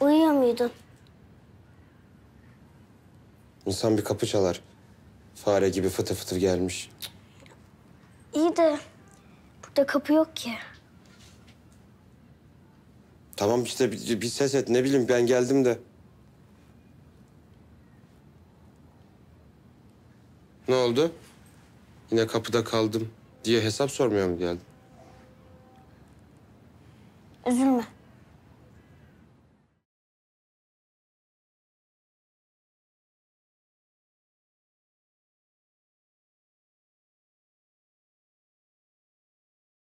Uyuyor muydun? İnsan bir kapı çalar. Fare gibi fıtı fıtı gelmiş. İyi de burada kapı yok ki. Tamam işte bir, bir ses et ne bileyim ben geldim de. Ne oldu? Yine kapıda kaldım diye hesap sormuyor mu geldin? Üzülme.